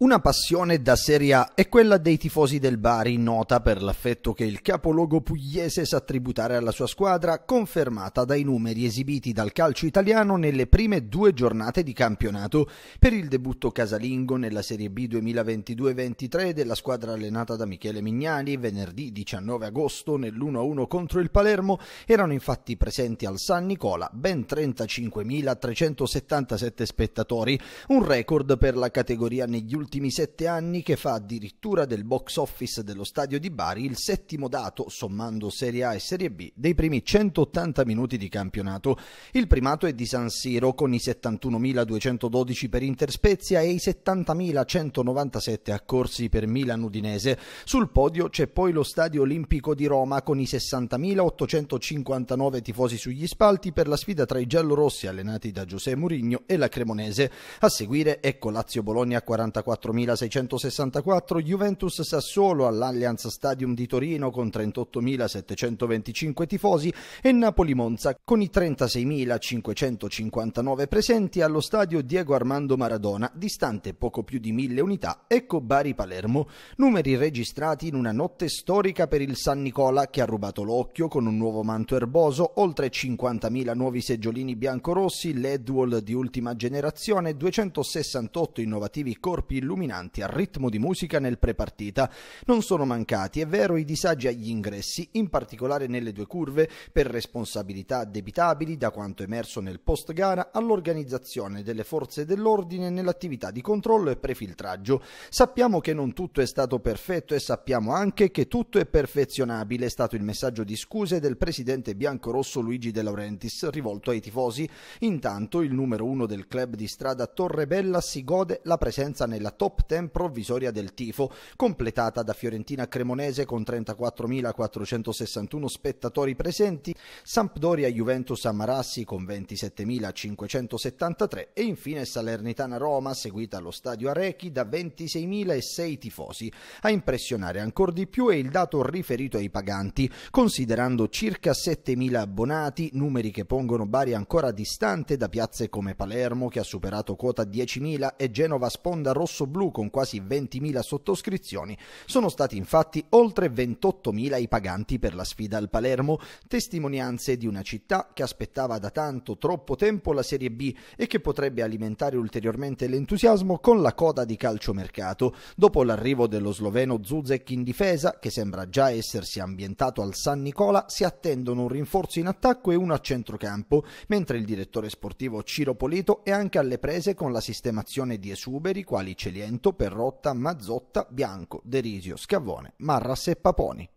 Una passione da Serie A è quella dei tifosi del Bari, nota per l'affetto che il capoluogo pugliese sa tributare alla sua squadra, confermata dai numeri esibiti dal calcio italiano nelle prime due giornate di campionato per il debutto casalingo nella Serie B 2022-23 della squadra allenata da Michele Mignani venerdì 19 agosto nell'1-1 contro il Palermo erano infatti presenti al San Nicola ben 35.377 spettatori, un record per la categoria negli ultimi ultimi sette anni che fa addirittura del box office dello stadio di Bari il settimo dato, sommando Serie A e Serie B, dei primi 180 minuti di campionato. Il primato è di San Siro con i 71.212 per Inter Spezia e i 70.197 accorsi per Milan Udinese. Sul podio c'è poi lo stadio olimpico di Roma con i 60.859 tifosi sugli spalti per la sfida tra i giallorossi allenati da Giuseppe Mourinho e la Cremonese. A seguire ecco Lazio Bologna 44 4.664, Juventus Sassuolo all'Allianz Stadium di Torino con 38.725 tifosi e Napoli Monza con i 36.559 presenti allo stadio Diego Armando Maradona, distante poco più di mille unità, ecco Bari Palermo, numeri registrati in una notte storica per il San Nicola che ha rubato l'occhio con un nuovo manto erboso, oltre 50.000 nuovi seggiolini biancorossi, LED wall di ultima generazione, 268 innovativi corpi illuminati illuminanti al ritmo di musica nel prepartita. Non sono mancati, è vero, i disagi agli ingressi, in particolare nelle due curve, per responsabilità debitabili da quanto emerso nel post gara all'organizzazione delle forze dell'ordine nell'attività di controllo e prefiltraggio. Sappiamo che non tutto è stato perfetto e sappiamo anche che tutto è perfezionabile, è stato il messaggio di scuse del presidente biancorosso Luigi De Laurentiis rivolto ai tifosi. Intanto il numero uno del club di strada Torrebella si gode la presenza nella la top 10 provvisoria del tifo, completata da Fiorentina Cremonese con 34.461 spettatori presenti, Sampdoria Juventus Amarassi con 27.573 e infine Salernitana Roma, seguita allo stadio Arechi da 26.006 tifosi. A impressionare ancora di più è il dato riferito ai paganti, considerando circa 7.000 abbonati, numeri che pongono Bari ancora distante da piazze come Palermo che ha superato quota 10.000 e Genova sponda rosso Blu con quasi 20.000 sottoscrizioni, sono stati infatti oltre 28.000 i paganti per la sfida al Palermo, testimonianze di una città che aspettava da tanto troppo tempo la Serie B e che potrebbe alimentare ulteriormente l'entusiasmo con la coda di calciomercato, dopo l'arrivo dello sloveno Zuzek in difesa, che sembra già essersi ambientato al San Nicola, si attendono un rinforzo in attacco e uno a centrocampo, mentre il direttore sportivo Ciro Polito è anche alle prese con la sistemazione di esuberi quali Cesare Celiento, Perrotta, Mazzotta, Bianco, Derisio, Schiavone, Marras e Paponi.